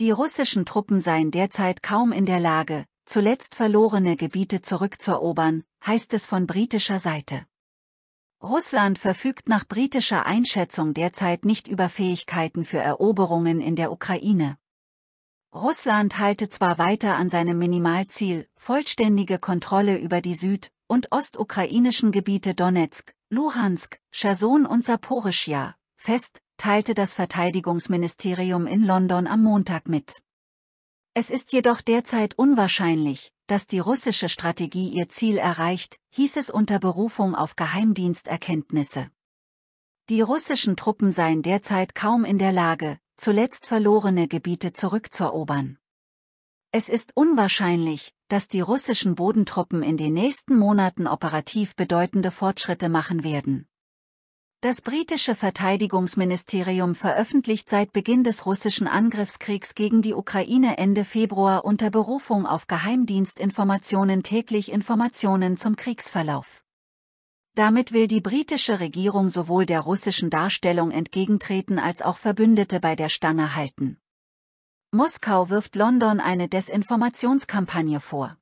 Die russischen Truppen seien derzeit kaum in der Lage, zuletzt verlorene Gebiete zurückzuerobern, heißt es von britischer Seite. Russland verfügt nach britischer Einschätzung derzeit nicht über Fähigkeiten für Eroberungen in der Ukraine. Russland halte zwar weiter an seinem Minimalziel, vollständige Kontrolle über die süd- und ostukrainischen Gebiete Donetsk, Luhansk, Cherson und Saporischja, fest, teilte das Verteidigungsministerium in London am Montag mit. Es ist jedoch derzeit unwahrscheinlich, dass die russische Strategie ihr Ziel erreicht, hieß es unter Berufung auf Geheimdiensterkenntnisse. Die russischen Truppen seien derzeit kaum in der Lage, zuletzt verlorene Gebiete zurückzuerobern. Es ist unwahrscheinlich, dass die russischen Bodentruppen in den nächsten Monaten operativ bedeutende Fortschritte machen werden. Das britische Verteidigungsministerium veröffentlicht seit Beginn des russischen Angriffskriegs gegen die Ukraine Ende Februar unter Berufung auf Geheimdienstinformationen täglich Informationen zum Kriegsverlauf. Damit will die britische Regierung sowohl der russischen Darstellung entgegentreten als auch Verbündete bei der Stange halten. Moskau wirft London eine Desinformationskampagne vor.